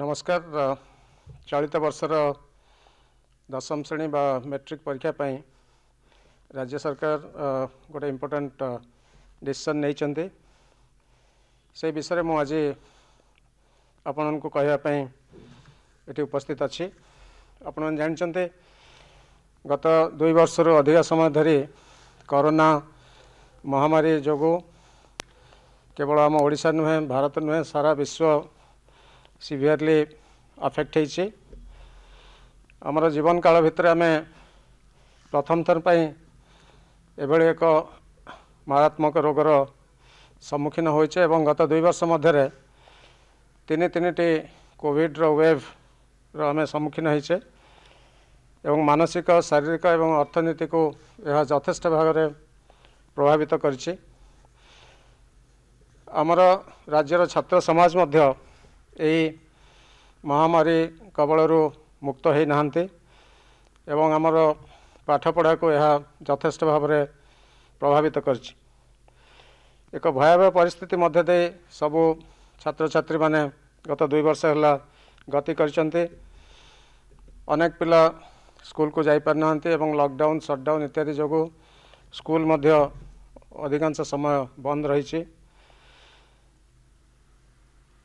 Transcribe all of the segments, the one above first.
ନମସ୍କାର ଚଳିତ ବର୍ଷର ଦଶମ ଶ୍ରେଣୀ ବା ମେଟ୍ରିକ୍ ପରୀକ୍ଷା ପାଇଁ ରାଜ୍ୟ ସରକାର ଗୋଟେ ଇମ୍ପୋର୍ଟାଣ୍ଟ ଡିସିସନ୍ ନେଇଛନ୍ତି ସେ ବିଷୟରେ ମୁଁ ଆଜି ଆପଣଙ୍କୁ କହିବା ପାଇଁ ଏଠି ଉପସ୍ଥିତ ଅଛି ଆପଣମାନେ ଜାଣିଛନ୍ତି ଗତ ଦୁଇ ବର୍ଷରୁ ଅଧିକ ସମୟ ଧରି କରୋନା ମହାମାରୀ ଯୋଗୁଁ କେବଳ ଆମ ଓଡ଼ିଶା ନୁହେଁ ଭାରତ ନୁହେଁ ସାରା ବିଶ୍ୱ ସିଭିଅରଲି ଆଫେକ୍ଟ ହେଇଛି ଆମର ଜୀବନ କାଳ ଭିତରେ ଆମେ ପ୍ରଥମ ଥର ପାଇଁ ଏଭଳି ଏକ ମାରାତ୍ମକ ରୋଗର ସମ୍ମୁଖୀନ ହୋଇଛେ ଏବଂ ଗତ ଦୁଇ ବର୍ଷ ମଧ୍ୟରେ ତିନି ତିନିଟି କୋଭିଡ଼ର ୱେଭ୍ର ଆମେ ସମ୍ମୁଖୀନ ହେଇଛେ ଏବଂ ମାନସିକ ଶାରୀରିକ ଏବଂ ଅର୍ଥନୀତିକୁ ଏହା ଯଥେଷ୍ଟ ଭାବରେ ପ୍ରଭାବିତ କରିଛି ଆମର ରାଜ୍ୟର ଛାତ୍ର ସମାଜ ମଧ୍ୟ महामारी कवलरू मुक्त है आमर पाठपढाको यहाँ जथेष्ट भावना प्रभावित गरिह परिस्थिति मध्य सबु छे गत दुई वर्ष होला गति अनेक पहिला स्कुल कु लकडाउन सट्डाउन इत्यादि जु स्कुल अधिकांश समय बन्द रहेछ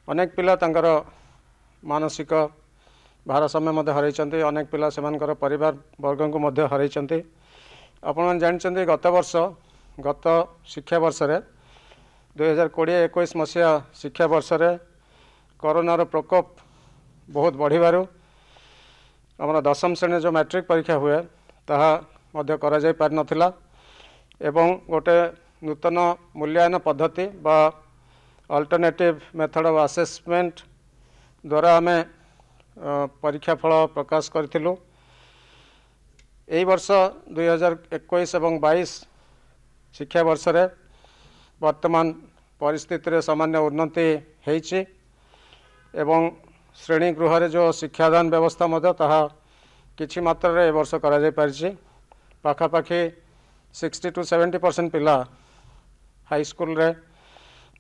अनेक पहिला मानसिक भारसाम हरेपछि अनेक पिया समागको मध्य हरेछ अपे जा गत वर्ष गत शिक्षा वर्षले दुई हजार किडिए एकै मसहा शिक्षा कोरोना प्रकोप बहुत बढिबार दशम श्रेणी जो माट्रिक परीक्षा हे एवं पारि नोटे नूल्यायन पद्धति बा ଅଲ୍ଟରନେଟିଭ୍ ମେଥଡ଼ ଅଫ୍ ଆସେସମେଣ୍ଟ ଦ୍ୱାରା ଆମେ ପରୀକ୍ଷା ଫଳ ପ୍ରକାଶ କରିଥିଲୁ ଏହି ବର୍ଷ ଦୁଇହଜାର ଏକୋଇଶ ଏବଂ ବାଇଶ ଶିକ୍ଷାବର୍ଷରେ ବର୍ତ୍ତମାନ ପରିସ୍ଥିତିରେ ସାମାନ୍ୟ ଉନ୍ନତି ହୋଇଛି ଏବଂ ଶ୍ରେଣୀଗୃହରେ ଯେଉଁ ଶିକ୍ଷାଦାନ ବ୍ୟବସ୍ଥା ମଧ୍ୟ ତାହା କିଛି ମାତ୍ରାରେ ଏ ବର୍ଷ କରାଯାଇପାରିଛି ପାଖାପାଖି ସିକ୍ସଟି ଟୁ ସେଭେଣ୍ଟି ପରସେଣ୍ଟ ପିଲା ହାଇସ୍କୁଲରେ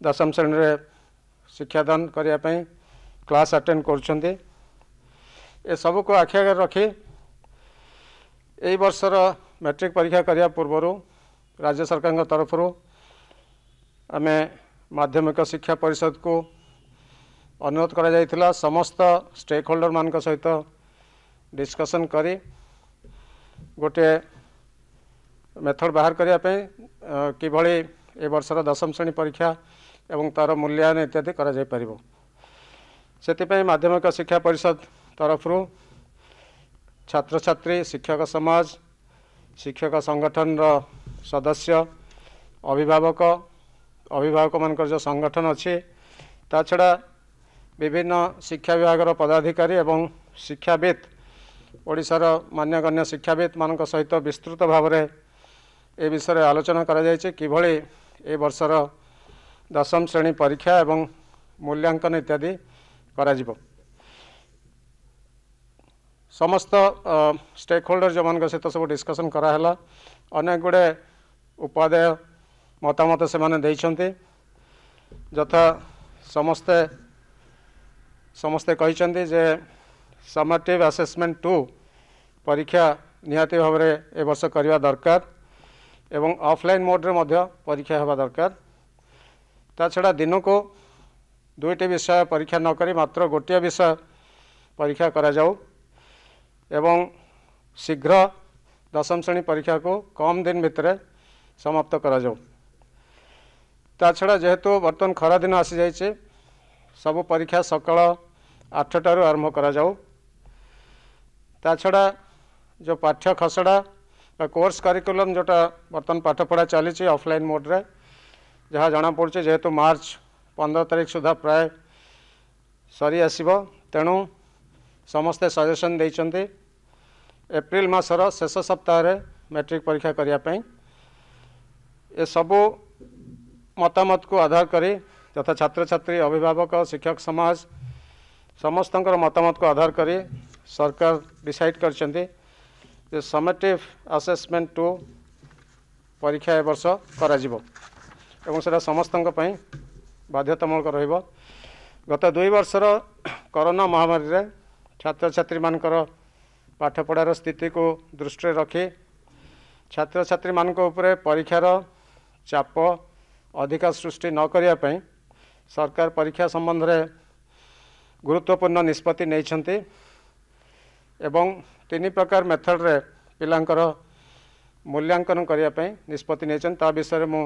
ଦଶମ ଶ୍ରେଣୀରେ ଶିକ୍ଷାଦାନ କରିବା ପାଇଁ କ୍ଲାସ୍ ଆଟେଣ୍ଡ କରୁଛନ୍ତି ଏସବୁକୁ ଆଖି ଆଗରେ ରଖି ଏଇ ବର୍ଷର ମ୍ୟାଟ୍ରିକ୍ ପରୀକ୍ଷା କରିବା ପୂର୍ବରୁ ରାଜ୍ୟ ସରକାରଙ୍କ ତରଫରୁ ଆମେ ମାଧ୍ୟମିକ ଶିକ୍ଷା ପରିଷଦକୁ ଅନୁରୋଧ କରାଯାଇଥିଲା ସମସ୍ତ ଷ୍ଟେକ୍ ହୋଲ୍ଡରମାନଙ୍କ ସହିତ ଡିସ୍କସନ୍ କରି ଗୋଟିଏ ମେଥଡ଼ ବାହାର କରିବା ପାଇଁ କିଭଳି ଏ ବର୍ଷର ଦଶମ ଶ୍ରେଣୀ ପରୀକ୍ଷା ଏବଂ ତା'ର ମୂଲ୍ୟାୟନ ଇତ୍ୟାଦି କରାଯାଇପାରିବ ସେଥିପାଇଁ ମାଧ୍ୟମିକ ଶିକ୍ଷା ପରିଷଦ ତରଫରୁ ଛାତ୍ରଛାତ୍ରୀ ଶିକ୍ଷକ ସମାଜ ଶିକ୍ଷକ ସଂଗଠନର ସଦସ୍ୟ ଅଭିଭାବକ ଅଭିଭାବକମାନଙ୍କର ଯେଉଁ ସଂଗଠନ ଅଛି ତା ଛଡ଼ା ବିଭିନ୍ନ ଶିକ୍ଷା ବିଭାଗର ପଦାଧିକାରୀ ଏବଂ ଶିକ୍ଷାବିତ୍ ଓଡ଼ିଶାର ମାନ୍ୟଗଣ୍ୟ ଶିକ୍ଷାବିତ୍ମାନଙ୍କ ସହିତ ବିସ୍ତୃତ ଭାବରେ ଏ ବିଷୟରେ ଆଲୋଚନା କରାଯାଇଛି କିଭଳି ଏ ବର୍ଷର দশম শ্রেণী পরীক্ষা এবং মূল্যাঙ্কন ইত্যাদি করা সমস্ত স্টেক হোল্ডর যে সহ সব ডিসকসন করাহলা অনেক গুড়ে উপাদেয় মতামত সে যথা ସମସ୍ତେ ସମସ୍ତେ କହିଛନ୍ତି ଯେ ସମଟିଭ୍ ଆସେସମେଣ୍ଟ ଟୁ ପରୀକ୍ଷା ନିହାତି ଭାବରେ ଏ ବର୍ଷ କରିବା ଦରକାର ଏବଂ ଅଫଲାଇନ୍ ମୋଡ଼୍ରେ ମଧ୍ୟ ପରୀକ୍ଷା ହେବା ଦରକାର ତା ଛଡ଼ା ଦିନକୁ ଦୁଇଟି ବିଷୟ ପରୀକ୍ଷା ନକରି ମାତ୍ର ଗୋଟିଏ ବିଷୟ ପରୀକ୍ଷା କରାଯାଉ ଏବଂ ଶୀଘ୍ର ଦଶମ ଶ୍ରେଣୀ ପରୀକ୍ଷାକୁ କମ୍ ଦିନ ଭିତରେ ସମାପ୍ତ କରାଯାଉ ତା ଛଡ଼ା ଯେହେତୁ ବର୍ତ୍ତମାନ ଖରାଦିନ ଆସିଯାଇଛି ସବୁ ପରୀକ୍ଷା ସକାଳ ଆଠଟାରୁ ଆରମ୍ଭ କରାଯାଉ ତା ଛଡ଼ା ଯେଉଁ ପାଠ୍ୟ ଖସଡ଼ା ବା କୋର୍ସ କରିକୁଲମ୍ ଯେଉଁଟା ବର୍ତ୍ତମାନ ପାଠପଢ଼ା ଚାଲିଛି ଅଫଲାଇନ୍ ମୋଡ଼୍ରେ जहाँ जनापड़े जेहेतु मार्च पंदर तारीख सुधा प्राय सरी आस तेणु समस्ते सजेसन देखते एप्रिल मसर शेष सप्ताह मैट्रिक परीक्षा करने ये सबू मतामत को आधार करी छात्र छात्री अभिभावक शिक्षक समाज समस्त मतामत को आधार कर सरकार डिसाइड कर समेटिव आसेसमेंट टू परीक्षा ए वर्ष करा ଏବଂ ସେଇଟା ସମସ୍ତଙ୍କ ପାଇଁ ବାଧ୍ୟତାମୂଳକ ରହିବ ଗତ ଦୁଇ ବର୍ଷର କରୋନା ମହାମାରୀରେ ଛାତ୍ରଛାତ୍ରୀମାନଙ୍କର ପାଠପଢ଼ାର ସ୍ଥିତିକୁ ଦୃଷ୍ଟିରେ ରଖି ଛାତ୍ରଛାତ୍ରୀମାନଙ୍କ ଉପରେ ପରୀକ୍ଷାର ଚାପ ଅଧିକ ସୃଷ୍ଟି ନ କରିବା ପାଇଁ ସରକାର ପରୀକ୍ଷା ସମ୍ବନ୍ଧରେ ଗୁରୁତ୍ୱପୂର୍ଣ୍ଣ ନିଷ୍ପତ୍ତି ନେଇଛନ୍ତି ଏବଂ ତିନି ପ୍ରକାର ମେଥଡ଼ରେ ପିଲାଙ୍କର ମୂଲ୍ୟାଙ୍କନ କରିବା ପାଇଁ ନିଷ୍ପତ୍ତି ନେଇଛନ୍ତି ତା ବିଷୟରେ ମୁଁ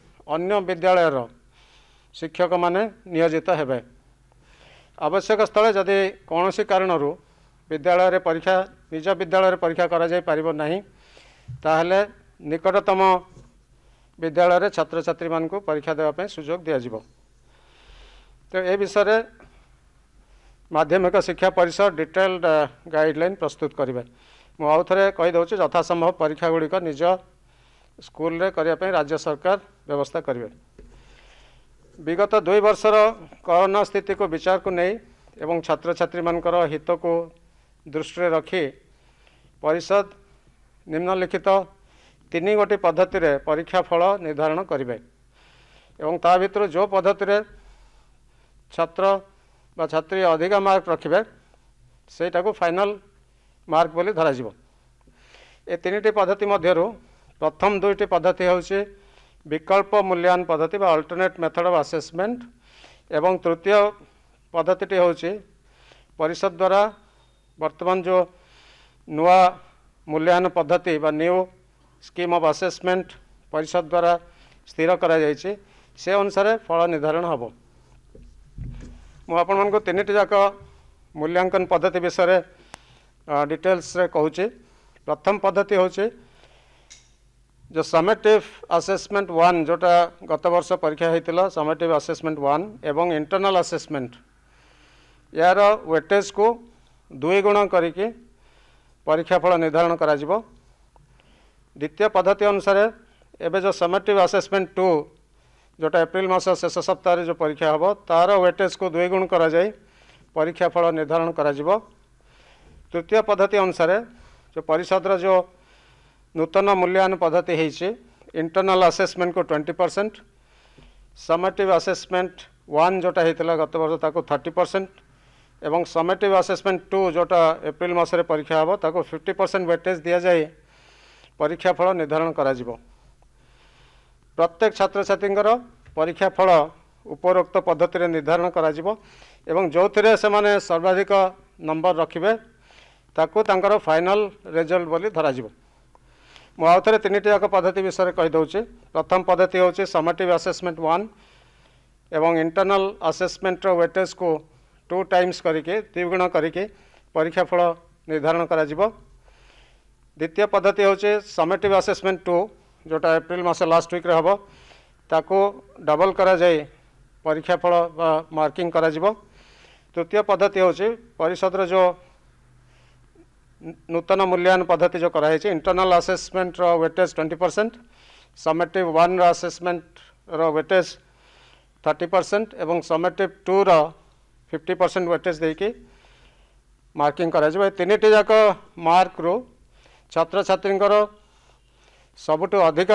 ଅନ୍ୟ ବିଦ୍ୟାଳୟର ଶିକ୍ଷକମାନେ ନିୟୋଜିତ ହେବେ ଆବଶ୍ୟକ ସ୍ଥଳେ ଯଦି କୌଣସି କାରଣରୁ ବିଦ୍ୟାଳୟରେ ପରୀକ୍ଷା ନିଜ ବିଦ୍ୟାଳୟରେ ପରୀକ୍ଷା କରାଯାଇପାରିବ ନାହିଁ ତାହେଲେ ନିକଟତମ ବିଦ୍ୟାଳୟରେ ଛାତ୍ରଛାତ୍ରୀମାନଙ୍କୁ ପରୀକ୍ଷା ଦେବା ପାଇଁ ସୁଯୋଗ ଦିଆଯିବ ତ ଏ ବିଷୟରେ ମାଧ୍ୟମିକ ଶିକ୍ଷା ପରିଷଦ ଡିଟେଲ୍ଡ ଗାଇଡ଼ଲାଇନ୍ ପ୍ରସ୍ତୁତ କରିବେ ମୁଁ ଆଉ ଥରେ କହିଦେଉଛି ଯଥାସମ୍ଭବ ପରୀକ୍ଷାଗୁଡ଼ିକ ନିଜ ସ୍କୁଲରେ କରିବା ପାଇଁ ରାଜ୍ୟ ସରକାର ବ୍ୟବସ୍ଥା କରିବେ ବିଗତ ଦୁଇ ବର୍ଷର କରୋନା ସ୍ଥିତିକୁ ବିଚାରକୁ ନେଇ ଏବଂ ଛାତ୍ରଛାତ୍ରୀମାନଙ୍କର ହିତକୁ ଦୃଷ୍ଟିରେ ରଖି ପରିଷଦ ନିମ୍ନଲିଖିତ ତିନି ଗୋଟି ପଦ୍ଧତିରେ ପରୀକ୍ଷା ଫଳ ନିର୍ଦ୍ଧାରଣ କରିବେ ଏବଂ ତା ଭିତରୁ ଯେଉଁ ପଦ୍ଧତିରେ ଛାତ୍ର ବା ଛାତ୍ରୀ ଅଧିକା ମାର୍କ ରଖିବେ ସେଇଟାକୁ ଫାଇନାଲ ମାର୍କ ବୋଲି ଧରାଯିବ ଏ ତିନିଟି ପଦ୍ଧତି ମଧ୍ୟରୁ ପ୍ରଥମ ଦୁଇଟି ପଦ୍ଧତି ହେଉଛି বিকল্প মূল্যায়ন পদ্ধতি বা অল্টারনেট মেথড অফ আসেসমেন্ট এবং তৃতীয় পদ্ধতিটি হচ্ছে পরিষদ দ্বারা বর্তমান যে নূয়া মূল্যায়ন পদ্ধতি বা নিউ স্কিম অফ আসেসমেন্ট পরিষদ দ্বারা স্থির করা যাইছে সে অনুসারে ফল নির্ধারণ হব ମୁଁ ଆପଣମାନଙ୍କୁ ତିନିଟି ଯାକ ମୂଲ୍ୟାଙ୍କନ ପଦ୍ଧତି ବିଷୟରେ ଡିଟେଲ୍ସରେ କହୁଛି ପ୍ରଥମ ପଦ୍ଧତି ହେଉଛି जो समेटिव आसेसमेंट वन जोटा गत वर्ष परीक्षा होता समेटिव आसेसमेंट वन एवं इंटरनल आसेसमेंट यार वेटेज को दुई गुण करीक्षाफल निर्धारण कर द्वितीय पद्धति अनुसार एवं जो समेटिव आसेसमेंट टू जोटा एप्रिल मस शेष सप्ताह जो परीक्षा हे तार व्वेटेज को दुई गुण करीक्षाफल निर्धारण कर तृतीय पद्धति अनुसार जो परिषदर जो ନୂତନ ମୂଲ୍ୟାୟନ ପଦ୍ଧତି ହେଇଛି ଇଣ୍ଟର୍ନାଲ ଆସେସମେଣ୍ଟକୁ twenty percent summative assessment one ଯେଉଁଟା ହେଇଥିଲା ଗତ ବର୍ଷ ତାକୁ ଥାର୍ଟି ପରସେଣ୍ଟ ଏବଂ ସମେଟିଭ୍ ଆସେସମେଣ୍ଟ ଟୁ ଯେଉଁଟା ଏପ୍ରିଲ ମାସରେ ପରୀକ୍ଷା ହେବ ତାକୁ ଫିଫ୍ଟି ପରସେଣ୍ଟ ୱେଟେଜ୍ ଦିଆଯାଇ ପରୀକ୍ଷା ଫଳ ନିର୍ଦ୍ଧାରଣ କରାଯିବ ପ୍ରତ୍ୟେକ ଛାତ୍ରଛାତ୍ରୀଙ୍କର ପରୀକ୍ଷା ଫଳ ଉପରୋକ୍ତ ପଦ୍ଧତିରେ ନିର୍ଦ୍ଧାରଣ କରାଯିବ ଏବଂ ଯେଉଁଥିରେ ସେମାନେ ସର୍ବାଧିକ ନମ୍ବର ରଖିବେ ତାକୁ ତାଙ୍କର ଫାଇନାଲ ରେଜଲ୍ଟ ବୋଲି ଧରାଯିବ ମୁଁ ଆଉ ଥରେ ତିନିଟି ଯାକ ପଦ୍ଧତି ବିଷୟରେ କହିଦେଉଛି ପ୍ରଥମ ପଦ୍ଧତି ହେଉଛି ସମଟିଭ୍ ଆସେସମେଣ୍ଟ ୱାନ୍ ଏବଂ ଇଣ୍ଟରନାଲ୍ ଆସେସମେଣ୍ଟର ୱେଟେଜକୁ ଟୁ ଟାଇମ୍ସ କରିକି ଦ୍ୱିଗୁଣ କରିକି ପରୀକ୍ଷା ଫଳ ନିର୍ଦ୍ଧାରଣ କରାଯିବ ଦ୍ୱିତୀୟ ପଦ୍ଧତି ହେଉଛି ସମେଟିଭ୍ ଆସେସମେଣ୍ଟ ଟୁ ଯେଉଁଟା ଏପ୍ରିଲ ମାସ ଲାଷ୍ଟ ୱିକ୍ରେ ହେବ ତାକୁ ଡବଲ୍ କରାଯାଇ ପରୀକ୍ଷା ଫଳ ବା ମାର୍କିଂ କରାଯିବ ତୃତୀୟ ପଦ୍ଧତି ହେଉଛି ପରିଷଦର ଯେଉଁ ନୂତନ ମୂଲ୍ୟାୟନ ପଦ୍ଧତି ଯେଉଁ କରାହେଇଛି ଇଣ୍ଟରନାଲ୍ ଆସେସମେଣ୍ଟର ୱେଟେଜ୍ ଟ୍ୱେଣ୍ଟି ପରସେଣ୍ଟ ସମେଟିଭ୍ ୱାନ୍ର ଆସେସମେଣ୍ଟର ୱେଟେଜ୍ ଥାର୍ଟି ପରସେଣ୍ଟ ଏବଂ ସମେଟିଭ୍ ଟୁର ଫିଫ୍ଟି ପରସେଣ୍ଟ ୱେଟେଜ୍ ଦେଇକି ମାର୍କିଂ କରାଯିବ ଏ ତିନିଟି ଯାକ ମାର୍କରୁ ଛାତ୍ରଛାତ୍ରୀଙ୍କର ସବୁଠୁ ଅଧିକ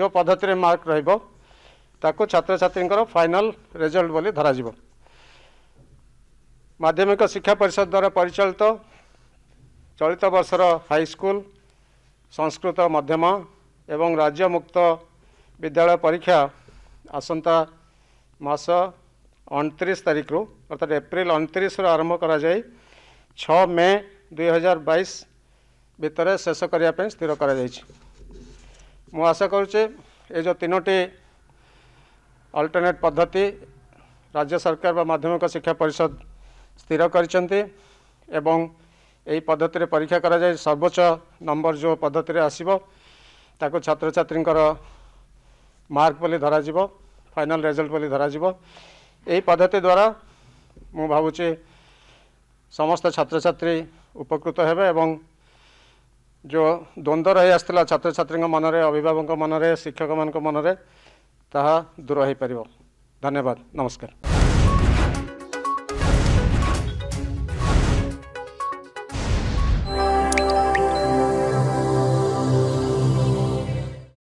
ଯେଉଁ ପଦ୍ଧତିରେ ମାର୍କ ରହିବ ତାକୁ ଛାତ୍ରଛାତ୍ରୀଙ୍କର ଫାଇନାଲ୍ ରେଜଲ୍ଟ ବୋଲି ଧରାଯିବ ମାଧ୍ୟମିକ ଶିକ୍ଷା ପରିଷଦ ଦ୍ୱାରା ପରିଚାଳିତ ଚଳିତ ବର୍ଷର ହାଇସ୍କୁଲ ସଂସ୍କୃତ ମଧ୍ୟମ ଏବଂ ରାଜ୍ୟ ମୁକ୍ତ ବିଦ୍ୟାଳୟ ପରୀକ୍ଷା ଆସନ୍ତା ମାସ ଅଣତିରିଶ ତାରିଖରୁ ଅର୍ଥାତ ଏପ୍ରିଲ ଅଣତିରିଶରୁ ଆରମ୍ଭ କରାଯାଇ ଛଅ ମେ ଦୁଇହଜାର ବାଇଶ ଭିତରେ ଶେଷ କରିବା ପାଇଁ ସ୍ଥିର କରାଯାଇଛି ମୁଁ ଆଶା କରୁଛି ଏ ଯେଉଁ ତିନୋଟି ଅଲ୍ଟରନେଟ୍ ପଦ୍ଧତି ରାଜ୍ୟ ସରକାର ବା ମାଧ୍ୟମିକ ଶିକ୍ଷା ପରିଷଦ ସ୍ଥିର କରିଛନ୍ତି ଏବଂ এই পদ্ধতিরে পরীক্ষা করা যায় সর্বোচ্চ নম্বর যে পদ্ধতিরে আসব তাকে ছাত্রছাত্রীঙ্কর মার্ক বলে ধরা যাব ফাইনাল রেজল্ট বলে ধরা যাব এই পদ্ধতি দ্বারা মু ভাবুছি সমস্ত ছাত্রছাত্রী উপকৃত হবে এবং যে দ্বন্দ্ব রয়ে আসছিল ছাত্রছাত্রী মনরে অভিভাবক মনরে শিক্ষক মান মনরে তাহা দূর হয়ে পার ধন্যবাদ নমস্কার